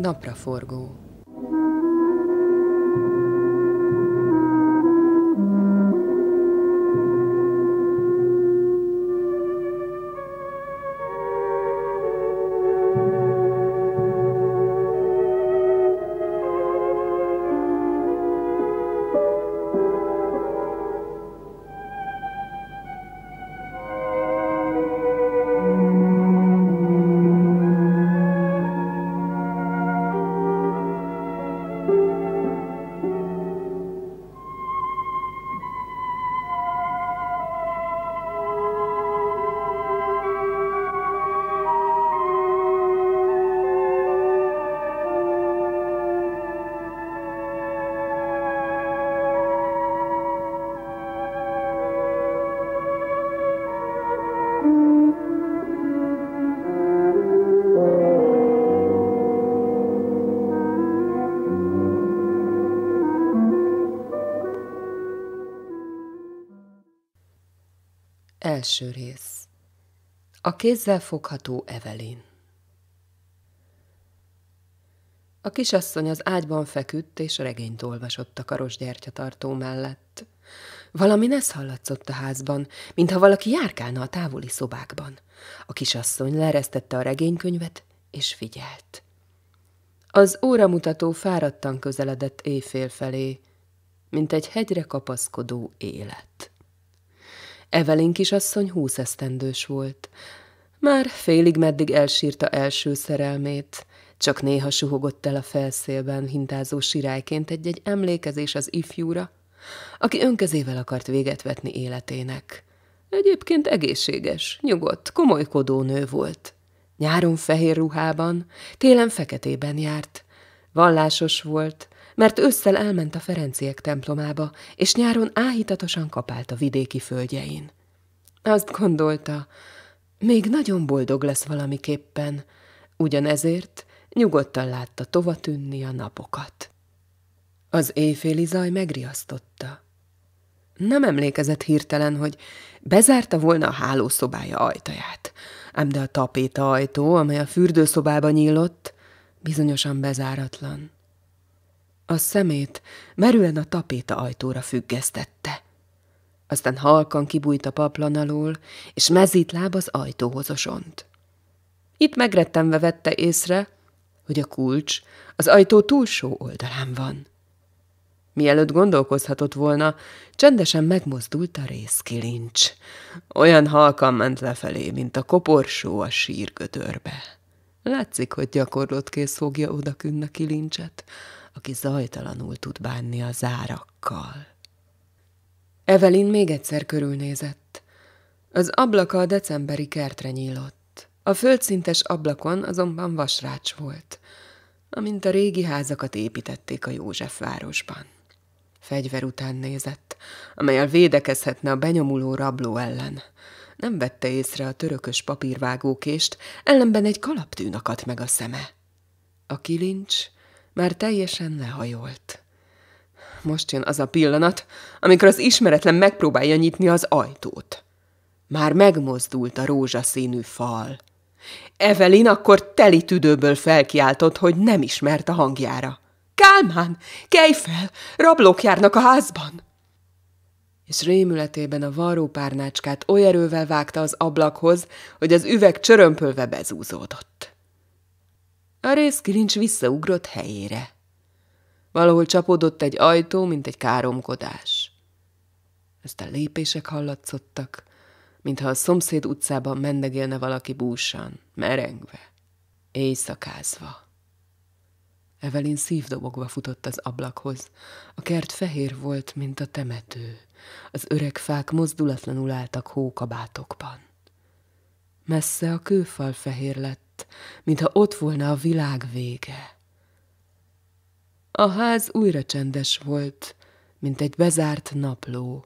Dobra, Forgo. Első rész A kézzel fogható Evelin A kisasszony az ágyban feküdt, és regényt olvasott a karos gyertyatartó mellett. Valami nesz hallatszott a házban, mintha valaki járkálna a távoli szobákban. A kisasszony leresztette a regénykönyvet, és figyelt. Az óramutató fáradtan közeledett éjfél felé, mint egy hegyre kapaszkodó élet. Evelyn kisasszony esztendős volt. Már félig meddig elsírta első szerelmét, csak néha suhogott el a felszélben hintázó sirályként egy-egy emlékezés az ifjúra, aki önkezével akart véget vetni életének. Egyébként egészséges, nyugodt, komolykodó nő volt. Nyáron fehér ruhában, télen feketében járt. Vallásos volt, mert ősszel elment a Ferenciek templomába, és nyáron áhítatosan kapált a vidéki földjein. Azt gondolta, még nagyon boldog lesz valamiképpen, ugyanezért nyugodtan látta tova tűnni a napokat. Az éjféli zaj megriasztotta. Nem emlékezett hirtelen, hogy bezárta volna a hálószobája ajtaját, ám de a tapéta ajtó, amely a fürdőszobába nyílott, bizonyosan bezáratlan. A szemét merően a tapéta ajtóra függesztette. Aztán halkan kibújt a paplan alól, és mezít láb az ajtóhoz osont. Itt megrettenve vette észre, hogy a kulcs az ajtó túlsó oldalán van. Mielőtt gondolkozhatott volna, csendesen megmozdult a részkilincs. Olyan halkan ment lefelé, mint a koporsó a sírgödörbe. Látszik, hogy gyakorlott kész fogja oda a kilincset aki zajtalanul tud bánni a zárakkal. Evelyn még egyszer körülnézett. Az ablaka a decemberi kertre nyílott. A földszintes ablakon azonban vasrács volt, amint a régi házakat építették a Józsefvárosban. Fegyver után nézett, amelyel védekezhetne a benyomuló rabló ellen. Nem vette észre a törökös papírvágókést, ellenben egy kalaptűn akadt meg a szeme. A kilincs már teljesen lehajolt. Most jön az a pillanat, amikor az ismeretlen megpróbálja nyitni az ajtót. Már megmozdult a rózsaszínű fal. Evelin akkor teli tüdőből felkiáltott, hogy nem ismert a hangjára. Kálmán, kelj fel, rablók járnak a házban! És rémületében a varrópárnácskát oly erővel vágta az ablakhoz, hogy az üveg csörömpölve bezúzódott. A kilincs visszaugrott helyére. Valahol csapódott egy ajtó, mint egy káromkodás. Ezt a lépések hallatszottak, mintha a szomszéd utcában mendegélne valaki búsan, merengve, éjszakázva. Evelin szívdobogva futott az ablakhoz. A kert fehér volt, mint a temető. Az öreg fák mozdulatlanul álltak hókabátokban. Messze a kőfal fehér lett, mintha ott volna a világ vége. A ház újra csendes volt, mint egy bezárt napló,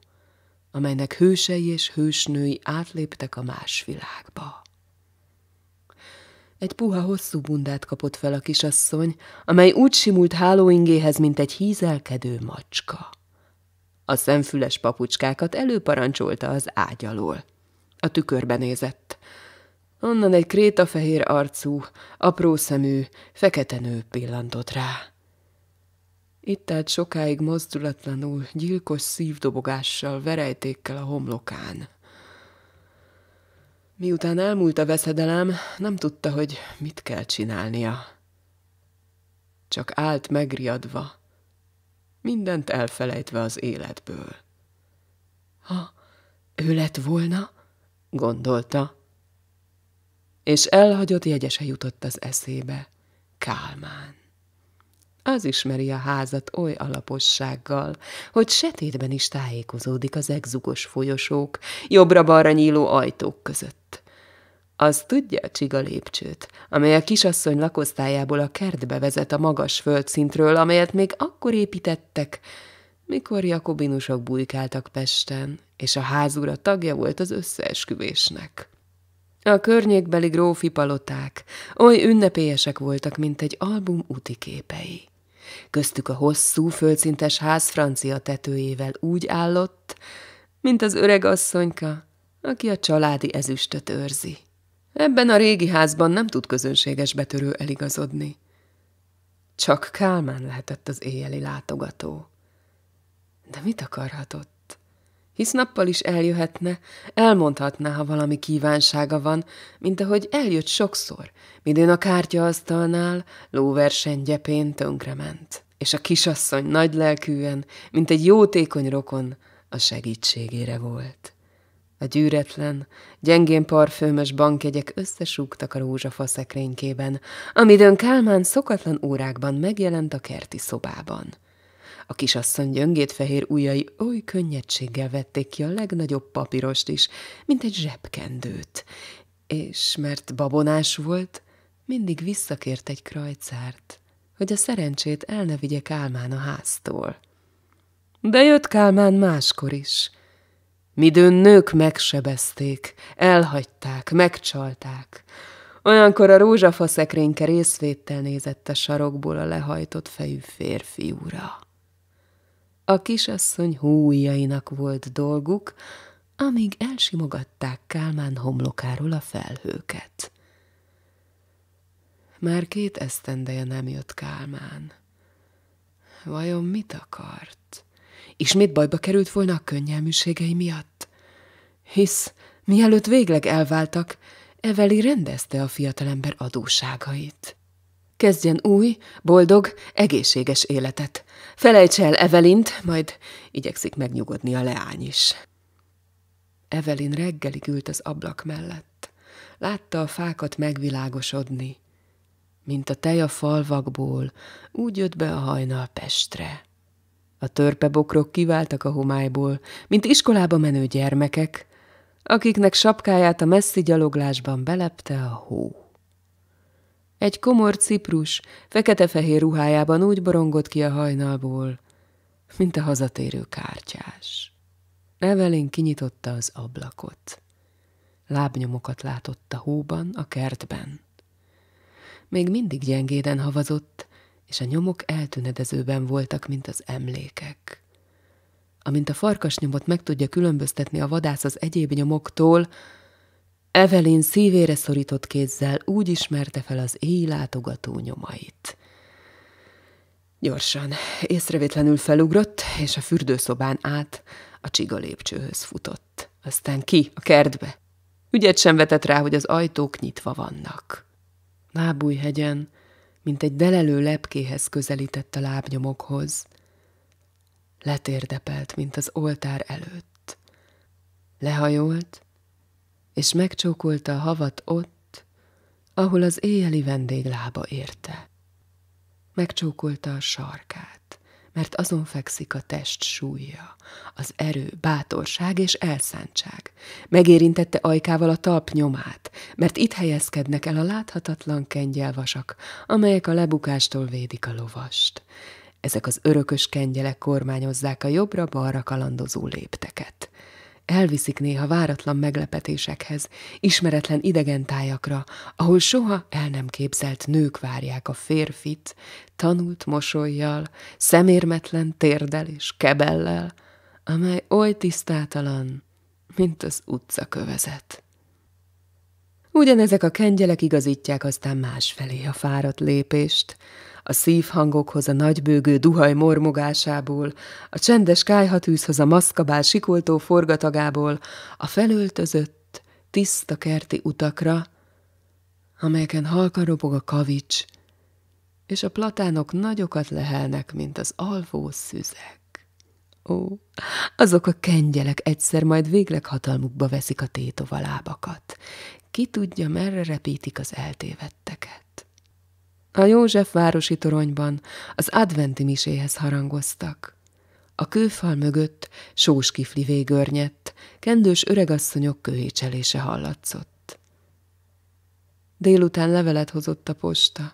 amelynek hősei és hősnői átléptek a más világba. Egy puha hosszú bundát kapott fel a kisasszony, amely úgy simult hálóingéhez, mint egy hízelkedő macska. A szemfüles papucskákat előparancsolta az ágy alól. A tükörbe nézett. Onnan egy krétafehér arcú, apró szemű, fekete nő pillantott rá. Itt állt sokáig mozdulatlanul, gyilkos szívdobogással, verejtékkel a homlokán. Miután elmúlt a veszedelem, nem tudta, hogy mit kell csinálnia. Csak állt megriadva, mindent elfelejtve az életből. Ha ő lett volna, gondolta, és elhagyott jegyese jutott az eszébe. Kálmán. Az ismeri a házat oly alapossággal, hogy setétben is tájékozódik az egzugos folyosók, jobbra-balra nyíló ajtók között. Az tudja a csiga lépcsőt, amely a kisasszony lakosztályából a kertbe vezet a magas földszintről, amelyet még akkor építettek, mikor jakobinusok bujkáltak Pesten, és a házura tagja volt az összeesküvésnek. A környékbeli grófi paloták oly ünnepélyesek voltak, mint egy album utiképei. Köztük a hosszú, földszintes ház francia tetőjével úgy állott, mint az öreg asszonyka, aki a családi ezüstöt őrzi. Ebben a régi házban nem tud közönséges betörő eligazodni. Csak Kálmán lehetett az éjjeli látogató. De mit akarhatott? hisz nappal is eljöhetne, elmondhatná, ha valami kívánsága van, mint ahogy eljött sokszor, midőn a kártyaasztalnál lóverseny gyepén tönkrement. És a kisasszony nagy lelkűen, mint egy jótékony rokon, a segítségére volt. A gyűretlen, gyengén parfőmös bankjegyek összesúgtak a szekrénykében, amidőn Kálmán szokatlan órákban megjelent a kerti szobában. A kisasszony gyöngét fehér ujjai oly könnyedséggel vették ki a legnagyobb papírost is, mint egy zsebkendőt. És mert babonás volt, mindig visszakért egy krajcárt, hogy a szerencsét el ne vigye Kálmán a háztól. De jött Kálmán máskor is. Midőn nők megsebezték, elhagyták, megcsalták. Olyankor a rózsafaszekrényke részvédtel nézett a sarokból a lehajtott fejű férfiúra. A kisasszony hújjainak volt dolguk, amíg elsimogatták Kálmán homlokáról a felhőket. Már két esztendeje nem jött Kálmán. Vajon mit akart? Ismét bajba került volna a könnyelműségei miatt? Hisz, mielőtt végleg elváltak, Eveli rendezte a fiatalember adóságait. Kezdjen új, boldog, egészséges életet. Felejts el Evelint, majd igyekszik megnyugodni a leány is. Evelin reggelig ült az ablak mellett. Látta a fákat megvilágosodni. Mint a tej a falvakból, úgy jött be a hajnal Pestre. A törpebokrok kiváltak a homályból, mint iskolába menő gyermekek, akiknek sapkáját a messzi gyaloglásban belepte a hó. Egy komor ciprus, fekete-fehér ruhájában úgy borongott ki a hajnalból, mint a hazatérő kártyás. Evelyn kinyitotta az ablakot. Lábnyomokat látott a hóban, a kertben. Még mindig gyengéden havazott, és a nyomok eltünedezőben voltak, mint az emlékek. Amint a farkasnyomot meg tudja különböztetni a vadász az egyéb nyomoktól, Evelyn szívére szorított kézzel úgy ismerte fel az éj látogató nyomait. Gyorsan, észrevétlenül felugrott, és a fürdőszobán át a csiga lépcsőhöz futott. Aztán ki, a kertbe. Ügyet sem vetett rá, hogy az ajtók nyitva vannak. Lábújhegyen, mint egy delelő lepkéhez közelített a lábnyomokhoz. Letérdepelt, mint az oltár előtt. Lehajolt, és megcsókolta a havat ott, ahol az éjeli vendég lába érte. Megcsókolta a sarkát, mert azon fekszik a test súlya, az erő, bátorság és elszántság. Megérintette ajkával a talp nyomát, mert itt helyezkednek el a láthatatlan kengyelvasak, amelyek a lebukástól védik a lovast. Ezek az örökös kengyelek kormányozzák a jobbra-balra kalandozó lépteket elviszik néha váratlan meglepetésekhez, ismeretlen idegen tájakra, ahol soha el nem képzelt nők várják a férfit, tanult mosolyjal, szemérmetlen térdel és kebellel, amely oly tisztátalan, mint az utca kövezet. Ugyanezek a kengyelek igazítják aztán másfelé a fáradt lépést, a szívhangokhoz, a nagybőgő duhaj mormogásából, a csendes kájhatűzhoz, a maszkabál sikoltó forgatagából, a felöltözött, tiszta kerti utakra, amelyeken halkan robog a kavics, és a platánok nagyokat lehelnek, mint az alvó szüzek. Ó, azok a kengyelek egyszer majd végleg hatalmukba veszik a tétovalábakat. Ki tudja, merre repítik az eltévedteket. A József városi toronyban az adventi miséhez harangoztak. A kőfal mögött sós kifli végörnyett, kendős öregasszonyok köhécselése hallatszott. Délután levelet hozott a posta.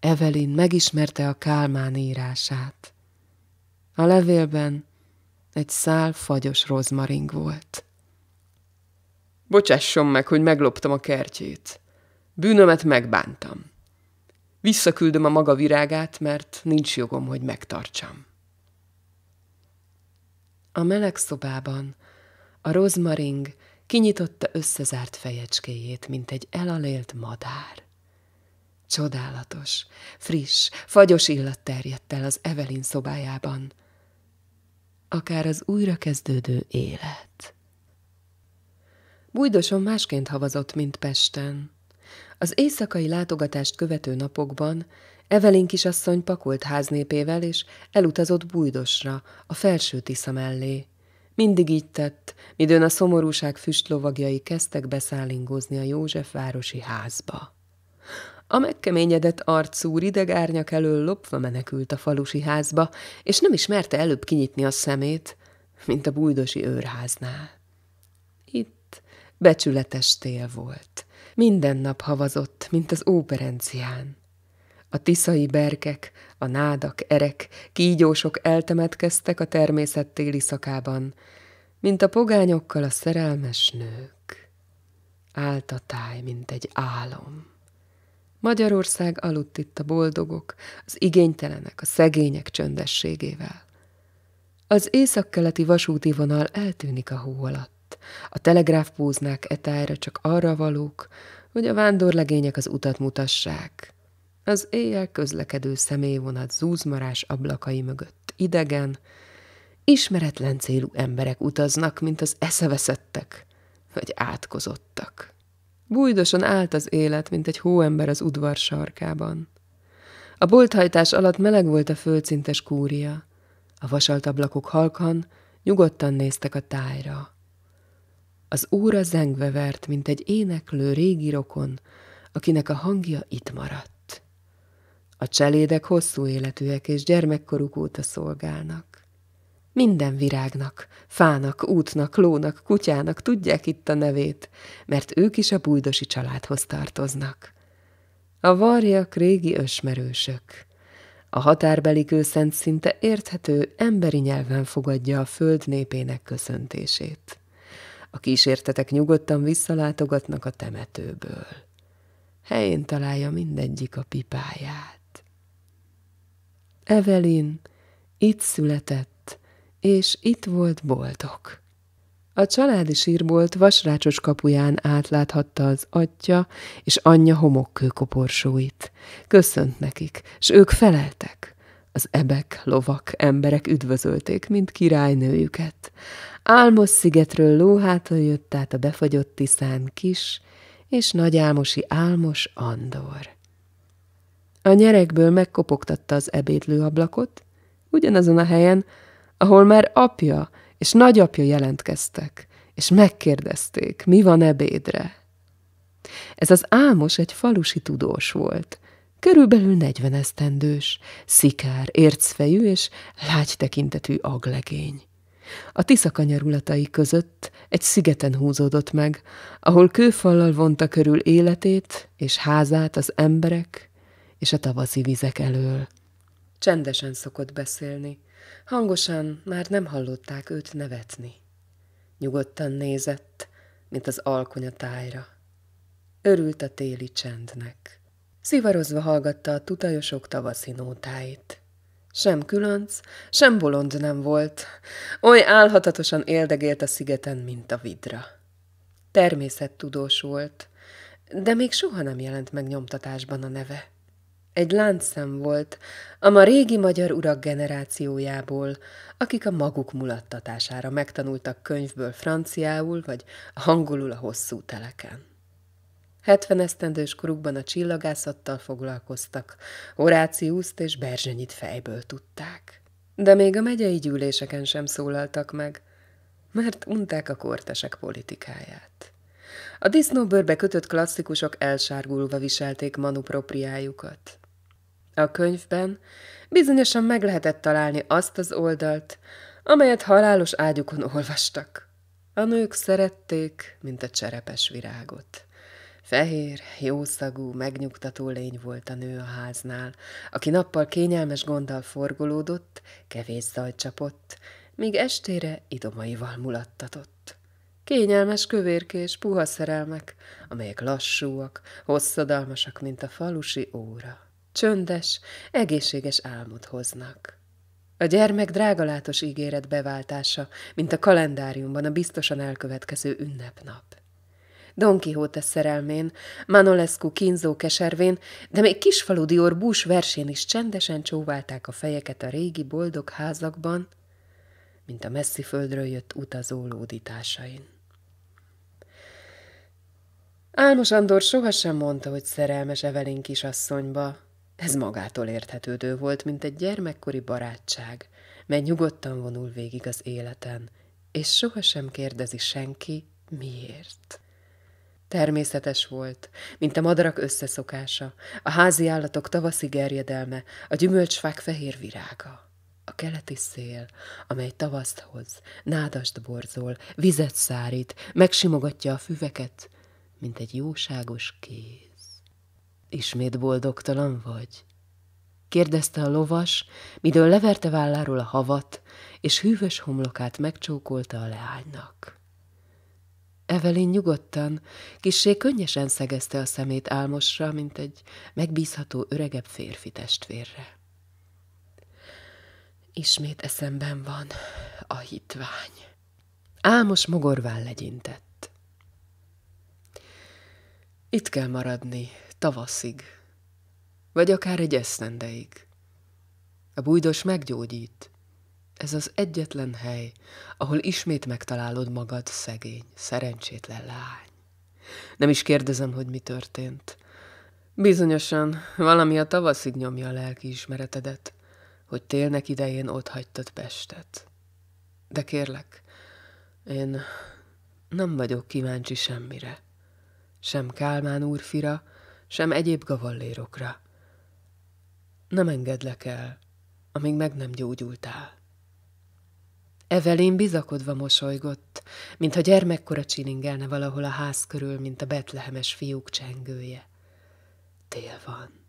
Evelin megismerte a Kálmán írását. A levélben egy szál fagyos rozmaring volt. Bocsásson meg, hogy megloptam a kertjét. Bűnömet megbántam. Visszaküldöm a maga virágát, mert nincs jogom, hogy megtartsam. A meleg szobában a rozmaring kinyitotta összezárt fejecskéjét, mint egy elalélt madár. Csodálatos, friss, fagyos illat terjedt el az Evelin szobájában. Akár az újrakezdődő élet. Bújdoson másként havazott, mint Pesten. Az éjszakai látogatást követő napokban Evelin kisasszony pakolt háznépével, és elutazott Bújdosra, a felső Tisza mellé. Mindig így tett, midőn a szomorúság füstlovagjai kezdtek beszállingozni a József városi házba. A megkeményedett arcú rideg árnyak elől lopva menekült a falusi házba, és nem is merte előbb kinyitni a szemét, mint a bújdosi őrháznál. Itt becsületes tél volt – minden nap havazott, mint az óperencián. A tiszai berkek, a nádak, erek, kígyósok eltemetkeztek a természet téli szakában, mint a pogányokkal a szerelmes nők. Állt a táj, mint egy álom. Magyarország aludt itt a boldogok, az igénytelenek, a szegények csöndességével. Az északkeleti vasúti vonal eltűnik a hó alatt. A telegráfpúznák etájra csak arra valók, hogy a vándorlegények az utat mutassák. Az éjjel közlekedő személyvonat zúzmarás ablakai mögött idegen, ismeretlen célú emberek utaznak, mint az eszeveszettek, vagy átkozottak. Bújdosan állt az élet, mint egy hóember az udvar sarkában. A bolthajtás alatt meleg volt a földszintes kúria. A vasalt ablakok halkan, nyugodtan néztek a tájra. Az óra zengve vert, mint egy éneklő régi rokon, akinek a hangja itt maradt. A cselédek hosszú életűek és gyermekkoruk óta szolgálnak. Minden virágnak, fának, útnak, lónak, kutyának tudják itt a nevét, mert ők is a bújdosi családhoz tartoznak. A varjak régi ösmerősök. A határbeli kőszent szinte érthető emberi nyelven fogadja a föld népének köszöntését. A kísértetek nyugodtan visszalátogatnak a temetőből. Helyén találja mindegyik a pipáját. Evelin itt született, és itt volt boldog. A családi sírbolt vasrácsos kapuján átláthatta az atya és anyja homokkő koporsóit. Köszönt nekik, s ők feleltek. Az ebek, lovak, emberek üdvözölték, mint királynőjüket. Álmos szigetről lóháton jött át a befagyott tiszán kis és nagyálmosi álmos Andor. A nyerekből megkopogtatta az ebédlő ablakot, ugyanazon a helyen, ahol már apja és nagyapja jelentkeztek, és megkérdezték, mi van ebédre. Ez az álmos egy falusi tudós volt, körülbelül negyvenesztendős, szikár, ércfejű és lágy tekintetű aglegény. A tiszakanyarulatai között egy szigeten húzódott meg, ahol kőfallal vonta körül életét és házát az emberek és a tavaszi vizek elől. Csendesen szokott beszélni, hangosan már nem hallották őt nevetni. Nyugodtan nézett, mint az alkony tájra. Örült a téli csendnek. Szivarozva hallgatta a tutajosok tavaszi nótáit. Sem különc, sem bolond nem volt. Oly álhatatosan éldegélt a szigeten, mint a vidra. Természettudós volt, de még soha nem jelent meg nyomtatásban a neve. Egy láncszem volt, a ma régi magyar urak generációjából, akik a maguk mulattatására megtanultak könyvből franciául vagy angolul a hosszú teleken. 70 esztendős korukban a csillagászattal foglalkoztak, Horáciuszt és Berzsenyit fejből tudták. De még a megyei gyűléseken sem szólaltak meg, mert unták a kortesek politikáját. A disznóbőrbe kötött klasszikusok elsárgulva viselték manupropriájukat. A könyvben bizonyosan meg lehetett találni azt az oldalt, amelyet halálos ágyukon olvastak. A nők szerették, mint a cserepes virágot. Fehér, jószagú, megnyugtató lény volt a nő a háznál, aki nappal kényelmes gonddal forgolódott, kevés zaj csapott, míg estére idomaival mulattatott. Kényelmes kövérkés, puha szerelmek, amelyek lassúak, hosszadalmasak, mint a falusi óra. Csöndes, egészséges álmot hoznak. A gyermek drágalátos ígéret beváltása, mint a kalendáriumban a biztosan elkövetkező ünnepnap. Don Quixote szerelmén, Manolescu kínzó keservén, de még kisfaludi orbús versén is csendesen csóválták a fejeket a régi boldog házakban, mint a messzi földről jött utazó lódításain. Álmos Andor sohasem mondta, hogy szerelmes Evelin kisasszonyba. Ez magától érthetődő volt, mint egy gyermekkori barátság, mely nyugodtan vonul végig az életen, és sohasem kérdezi senki, miért. Természetes volt, mint a madarak összeszokása, a házi állatok tavaszi gerjedelme, a gyümölcsfák fehér virága. A keleti szél, amely tavaszt hoz, nádast borzol, vizet szárít, megsimogatja a füveket, mint egy jóságos kéz. Ismét boldogtalan vagy? kérdezte a lovas, midől leverte válláról a havat, és hűvös homlokát megcsókolta a leánynak. Evelyn nyugodtan, kissé könnyesen szegezte a szemét álmosra, mint egy megbízható öregebb férfi testvérre. Ismét eszemben van a hitvány. Álmos mogorván legyintett. Itt kell maradni tavaszig, vagy akár egy esztendeig. A bújdos meggyógyít, ez az egyetlen hely, ahol ismét megtalálod magad szegény, szerencsétlen lány. Nem is kérdezem, hogy mi történt. Bizonyosan valami a tavaszig nyomja a lelki ismeretedet, hogy télnek idején ott hagytad Pestet. De kérlek, én nem vagyok kíváncsi semmire. Sem Kálmán úrfira, sem egyéb gavallérokra. Nem engedlek el, amíg meg nem gyógyultál. Evelyn bizakodva mosolygott, mintha gyermekkora csilingelne valahol a ház körül, mint a betlehemes fiúk csengője. Tél van,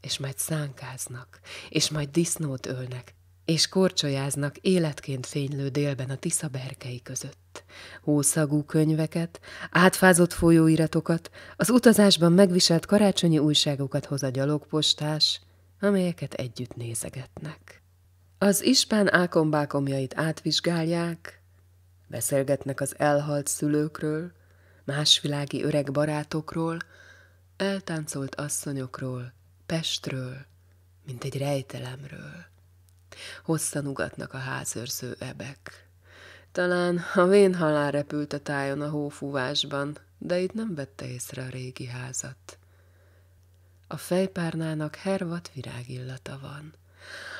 és majd szánkáznak, és majd disznót ölnek, és korcsolyáznak életként fénylő délben a Tisza berkei között. Hószagú könyveket, átfázott folyóiratokat, az utazásban megviselt karácsonyi újságokat hoz a gyalogpostás, amelyeket együtt nézegetnek. Az ispán ákombákomjait átvizsgálják, beszélgetnek az elhalt szülőkről, másvilági öreg barátokról, eltáncolt asszonyokról, Pestről, mint egy rejtelemről. Hosszan ugatnak a házőrző ebek. Talán a vén halál repült a tájon a hófúvásban, de itt nem vette észre a régi házat. A fejpárnának hervat virágillata van.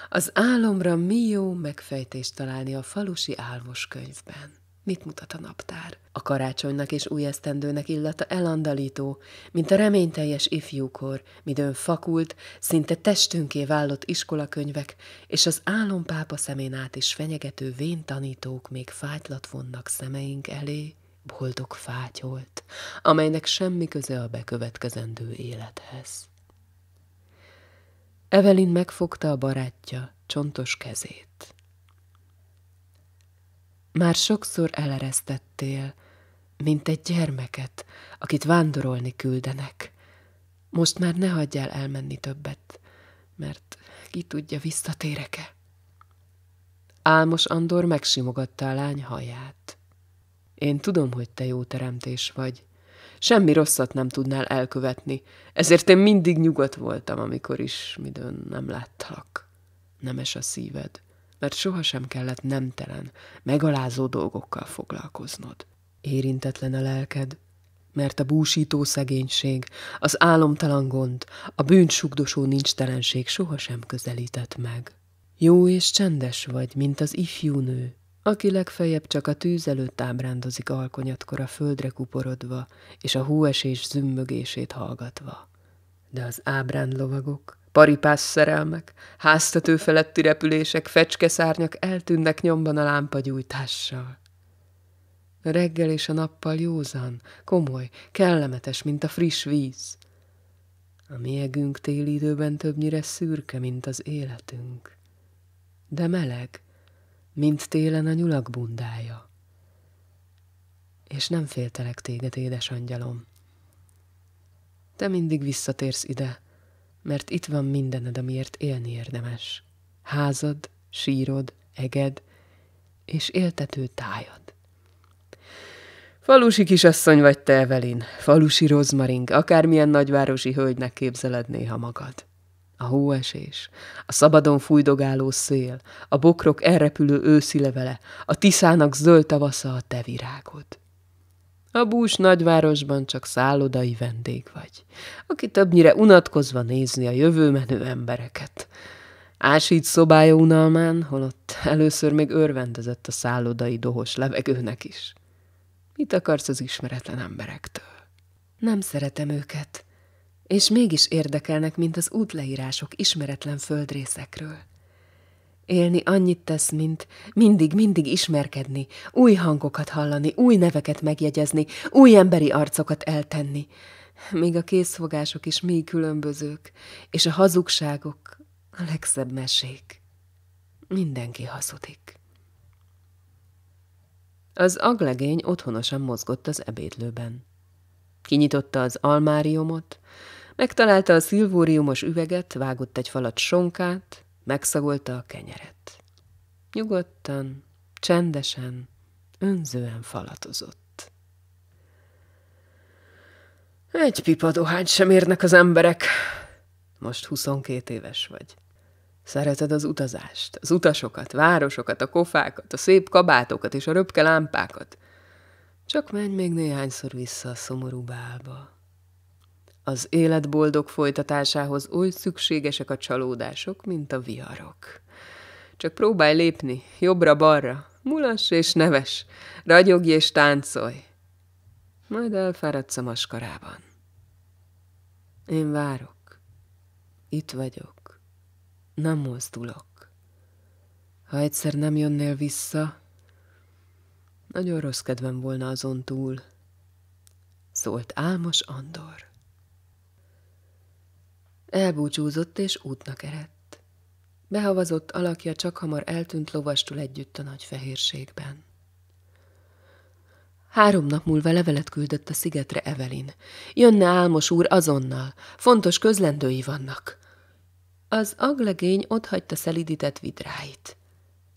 Az álomra mi jó megfejtést találni a falusi álmoskönyvben. Mit mutat a naptár? A karácsonynak és új esztendőnek illata elandalító, mint a reményteljes ifjúkor, midőn fakult, szinte testünké vállott iskolakönyvek, és az álompápa szemén át is fenyegető vén tanítók még fátylat vonnak szemeink elé, boldog fátyolt, amelynek semmi köze a bekövetkezendő élethez. Evelyn megfogta a barátja csontos kezét. Már sokszor eleresztettél, mint egy gyermeket, akit vándorolni küldenek. Most már ne hagyjál elmenni többet, mert ki tudja, visszatéreke. Álmos Andor megsimogatta a lány haját. Én tudom, hogy te jó teremtés vagy, Semmi rosszat nem tudnál elkövetni, ezért én mindig nyugodt voltam, amikor is midőn nem láttalak. Nemes a szíved, mert sohasem kellett nemtelen, megalázó dolgokkal foglalkoznod. Érintetlen a lelked, mert a búsító szegénység, az álomtalan gond, a bűnsugdosó nincstelenség sohasem közelített meg. Jó és csendes vagy, mint az ifjú nő, aki legfeljebb csak a tűz előtt ábrándozik alkonyatkor a földre kuporodva, és a hóesés zümmögését hallgatva. De az ábrándlovagok, paripás szerelmek, háztető feletti repülések, fecskeszárnyak eltűnnek nyomban a lámpagyújtással. A reggel és a nappal józan, komoly, kellemetes, mint a friss víz. A miegünk téli időben többnyire szürke, mint az életünk. De meleg, mint télen a nyulak bundája. És nem féltelek téged, édes angyalom. Te mindig visszatérsz ide, mert itt van mindened, amiért élni érdemes. Házad, sírod, eged, és éltető tájad. Falusi kisasszony vagy te, Evelin, falusi rozmaring, akármilyen nagyvárosi hölgynek képzeled néha magad. A hóesés, a szabadon fújdogáló szél, a bokrok elrepülő őszi levele, a tiszának zöld tavasza a te virágod. A bús nagyvárosban csak szállodai vendég vagy, aki többnyire unatkozva nézni a jövő menő embereket. Ásít szobája unalmán, holott először még örvendezett a szállodai dohos levegőnek is. Mit akarsz az ismeretlen emberektől? Nem szeretem őket, és mégis érdekelnek, mint az útleírások ismeretlen földrészekről. Élni annyit tesz, mint mindig-mindig ismerkedni, új hangokat hallani, új neveket megjegyezni, új emberi arcokat eltenni. Még a készfogások is még különbözők, és a hazugságok a legszebb mesék. Mindenki hazudik. Az aglegény otthonosan mozgott az ebédlőben. Kinyitotta az almáriumot, Megtalálta a szilvóriumos üveget, vágott egy falat sonkát, megszagolta a kenyeret. Nyugodtan, csendesen, önzően falatozott. Egy pipa dohány sem érnek az emberek. Most 22 éves vagy. Szereted az utazást, az utasokat, városokat, a kofákat, a szép kabátokat és a röpke lámpákat. Csak menj még néhányszor vissza a szomorú bálba. Az élet boldog folytatásához oly szükségesek a csalódások, mint a viharok. Csak próbálj lépni, jobbra-balra, mulass és neves, ragyogj és táncolj. Majd elfáradsz a maskarában. Én várok. Itt vagyok. Nem mozdulok. Ha egyszer nem jönnél vissza, nagyon rossz kedvem volna azon túl. Szólt Álmos Andor. Elbúcsúzott és útnak erett. Behavazott alakja csak hamar eltűnt lovastul együtt a nagy fehérségben. Három nap múlva levelet küldött a szigetre Evelin. Jönne álmos úr azonnal, fontos közlendői vannak. Az aglegény hagyta szelidített vidráit.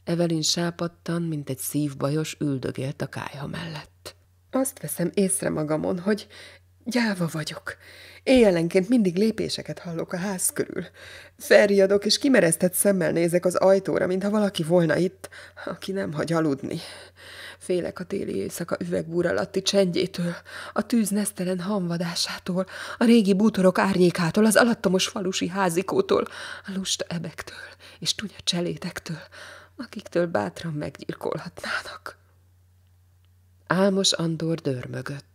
Evelin sápadtan, mint egy szívbajos üldögélt a kája mellett. Azt veszem észre magamon, hogy Gyáva vagyok. Éjjelenként mindig lépéseket hallok a ház körül. Felriadok, és kimeresztett szemmel nézek az ajtóra, mintha valaki volna itt, aki nem hagy aludni. Félek a téli éjszaka üvegbúr alatti csendjétől, a tűz nesztelen hamvadásától, a régi bútorok árnyékától, az alattomos falusi házikótól, a lusta ebektől és tudja cselétektől, akiktől bátran meggyilkolhatnának. Álmos Andor dörmögött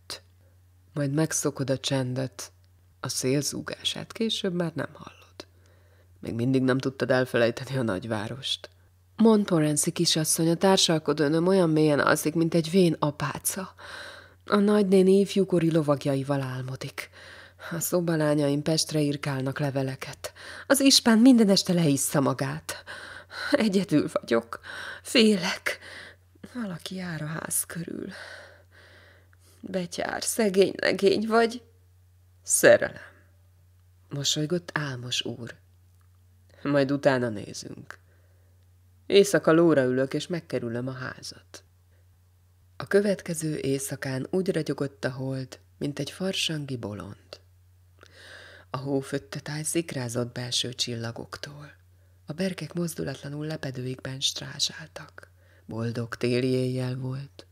majd megszokod a csendet, a szél zúgását később már nem hallod. Még mindig nem tudtad elfelejteni a nagyvárost. Montmorency kisasszony, a társalkodónöm olyan mélyen alszik, mint egy vén apáca. A nagynéni ifjúkori lovagjaival álmodik. A szobalányaim Pestre irkálnak leveleket. Az ispán minden este leissza magát. Egyedül vagyok. Félek. Valaki jár a ház körül. Betyár, szegény legény vagy. Szerelem. Mosolygott álmos úr. Majd utána nézünk. Éjszaka lóra ülök, és megkerülöm a házat. A következő éjszakán úgy ragyogott a hold, mint egy farsangi bolond. A hóföttetáj szikrázott belső csillagoktól. A berkek mozdulatlanul lepedőikben strázsáltak. Boldog téli éjjel volt.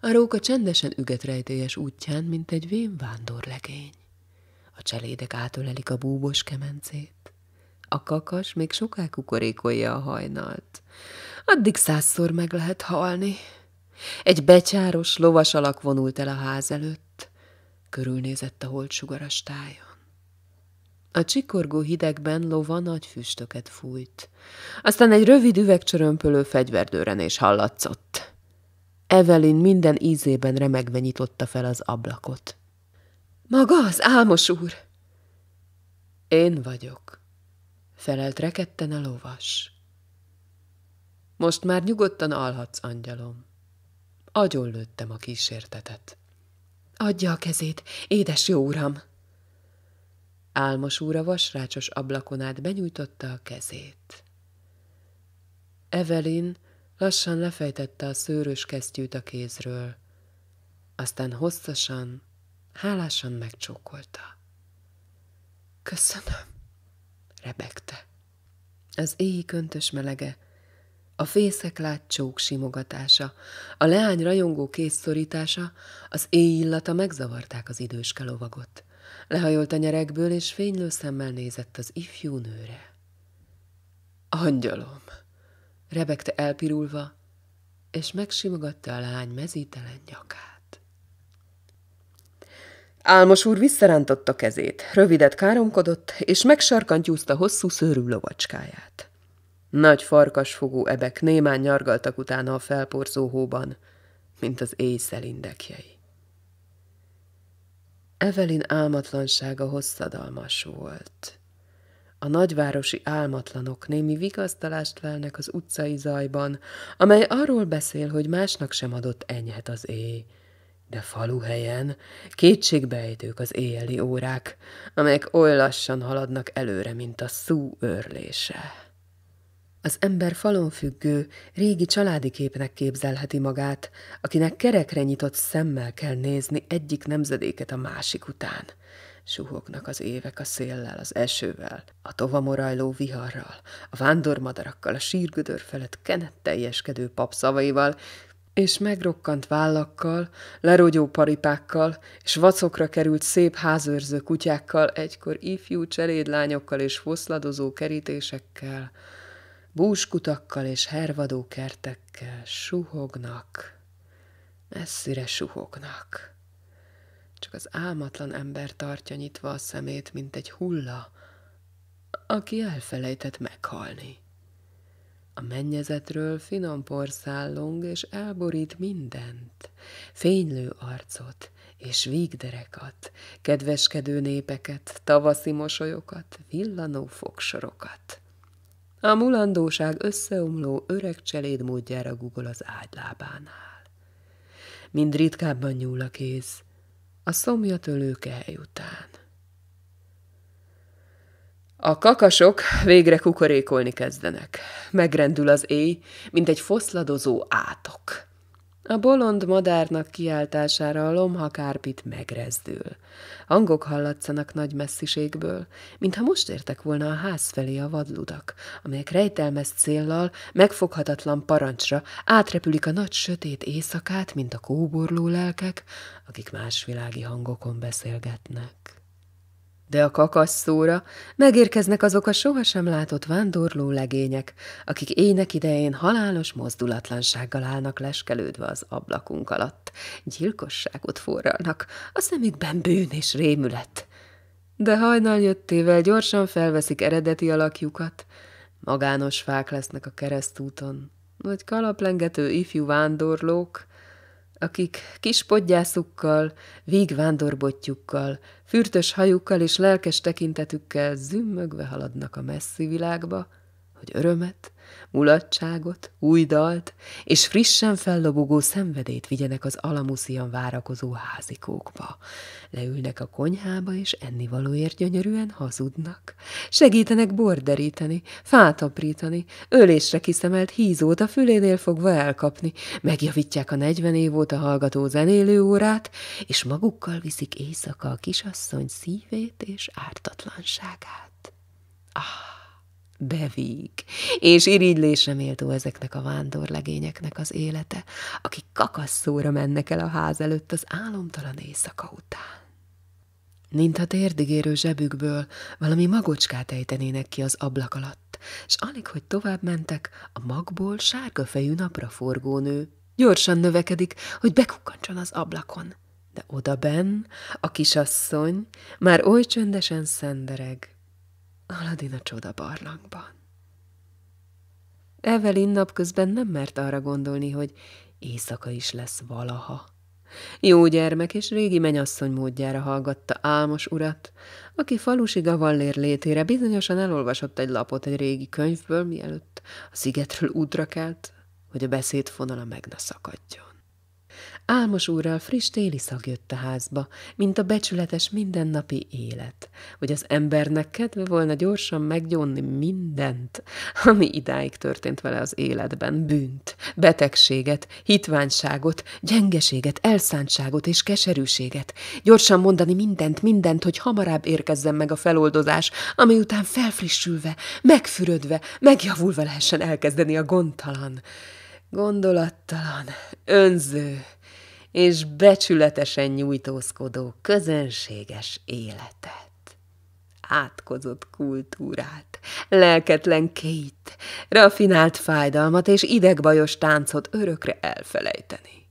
A róka csendesen üget rejtélyes útján, mint egy vén vándorlegény. A cselédek átölelik a búbos kemencét. A kakas még soká kukorékolja a hajnalt. Addig százszor meg lehet halni. Egy becsáros, lovas alak vonult el a ház előtt. Körülnézett a holdsugaras tája. A csikorgó hidegben lova nagy füstöket fújt. Aztán egy rövid üvegcsörömpölő fegyverdőrenés hallatszott. Evelyn minden ízében remegve nyitotta fel az ablakot. Maga az álmos úr! Én vagyok, felelt reketten a lovas. Most már nyugodtan alhatsz, angyalom. Agyon lőttem a kísértetet. Adja a kezét, édes jó uram! Álmos úr a vasrácsos ablakon át benyújtotta a kezét. Evelyn Lassan lefejtette a szőrös kesztyűt a kézről, aztán hosszasan, hálásan megcsókolta. Köszönöm, rebegte. Az éjj köntös melege, a fészek látcsók simogatása, a leány rajongó kézszorítása, az éj illata megzavarták az idős lovagot. Lehajolt a nyerekből, és fénylő szemmel nézett az ifjú nőre. Angyalom! rebegte elpirulva, és megsimogatta a lány mezítelen nyakát. Álmos úr visszarántotta kezét, rövidet káromkodott, és megsarkantyúzta hosszú szőrű lovacskáját. Nagy farkasfogó ebek némán nyargaltak utána a felporzó hóban, mint az éjszel indekjei. Evelin álmatlansága hosszadalmas volt. A nagyvárosi álmatlanok némi vigasztalást velnek az utcai zajban, amely arról beszél, hogy másnak sem adott enyhet az éj. De falu helyen kétségbejtők az éjeli órák, amelyek oly lassan haladnak előre, mint a szú őrlése. Az ember falon függő, régi családi képnek képzelheti magát, akinek kerekre nyitott szemmel kell nézni egyik nemzedéket a másik után – Suhognak az évek a széllel, az esővel, a tovamorajló viharral, a vándormadarakkal, a sírgödör felett kenet teljeskedő szavaival, és megrokkant vállakkal, lerogyó paripákkal, és vacokra került szép házőrző kutyákkal, egykor ifjú cselédlányokkal és foszladozó kerítésekkel, búskutakkal és hervadó kertekkel suhognak, messzire suhognak csak az álmatlan ember tartja nyitva a szemét, mint egy hulla, aki elfelejtett meghalni. A mennyezetről finom porszállong, és elborít mindent, fénylő arcot és vígderekat, kedveskedő népeket, tavaszi mosolyokat, villanó fogsorokat. A mulandóság összeomló öreg cseléd módjára gugol az ágylábánál. Mind ritkábban nyúl a kéz, a szomjatölő kehely után. A kakasok végre kukorékolni kezdenek. Megrendül az éj, mint egy foszladozó át. A bolond madárnak kiáltására a lomha kárpit megrezdül. Angok hallatszanak nagy messziségből, mintha most értek volna a ház felé a vadludak, amelyek rejtelmes céllal, megfoghatatlan parancsra átrepülik a nagy sötét éjszakát, mint a kóborló lelkek, akik más világi hangokon beszélgetnek. De a kakasszóra megérkeznek azok a sohasem látott vándorló legények, akik ének idején halálos mozdulatlansággal állnak leskelődve az ablakunk alatt. Gyilkosságot forralnak, a szemükben bűn és rémület. De hajnal jöttével gyorsan felveszik eredeti alakjukat, magános fák lesznek a keresztúton, vagy kalaplengető ifjú vándorlók, akik kis podgyászukkal, vígvándorbottyukkal, fürtös hajukkal és lelkes tekintetükkel zümmögve haladnak a messzi világba, hogy örömet, mulatságot, új dalt és frissen fellobogó szenvedét vigyenek az alamuszian várakozó házikókba. Leülnek a konyhába, és ennivalóért gyönyörűen hazudnak. Segítenek borderíteni, fát aprítani, ölésre kiszemelt hízót a fülénél fogva elkapni, megjavítják a negyven év óta hallgató zenélő órát, és magukkal viszik éjszaka a kisasszony szívét és ártatlanságát. Ah! víg. és irigylésre méltó ezeknek a vándorlegényeknek az élete, akik kakasszóra mennek el a ház előtt az álomtalan éjszaka után. Mint a térdigérő zsebükből valami magocskát ejtenének ki az ablak alatt, és alig, hogy tovább mentek, a magból sárga fejű napra napraforgónő gyorsan növekedik, hogy bekukkantson az ablakon. De odaben a kisasszony már oly csöndesen szendereg, Aladin a csoda barlangban. Evelyn napközben nem mert arra gondolni, hogy éjszaka is lesz valaha. Jó gyermek és régi menyasszony módjára hallgatta Álmos urat, aki falusi gavallér létére bizonyosan elolvasott egy lapot egy régi könyvből, mielőtt a szigetről útra kelt, hogy a beszéd fonala meg ne szakadjon. Álmos úrral friss téli szag jött a házba, mint a becsületes mindennapi élet, hogy az embernek kedve volna gyorsan meggyónni mindent, ami idáig történt vele az életben, bűnt, betegséget, hitványságot, gyengeséget, elszántságot és keserűséget, gyorsan mondani mindent, mindent, hogy hamarabb érkezzen meg a feloldozás, ami után felfrissülve, megfürödve, megjavulva lehessen elkezdeni a gondtalan, gondolattalan, önző, és becsületesen nyújtózkodó közönséges életet. Átkozott kultúrát, lelketlen két, rafinált fájdalmat és idegbajos táncot örökre elfelejteni.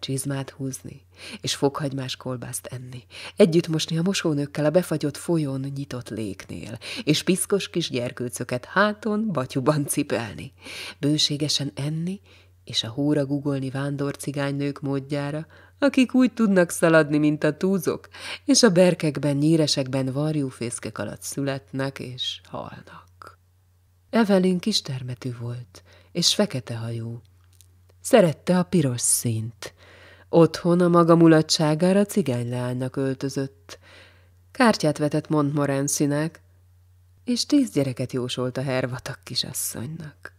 Csizmát húzni, és fokhagymás kolbászt enni, együtt mosni a mosónőkkel a befagyott folyón nyitott léknél, és piszkos kis gyerkőcöket háton, batyuban cipelni, bőségesen enni, és a hóra gugolni cigánynők módjára, akik úgy tudnak szaladni, mint a túzok, és a berkekben, nyíresekben varjúfészkek alatt születnek és halnak. Evelyn kis termetű volt, és fekete hajú. Szerette a piros színt. Otthon a maga mulatságára cigányleánynak öltözött. Kártyát vetett Montmorency-nek, és tíz gyereket jósolt a hervatak kisasszonynak.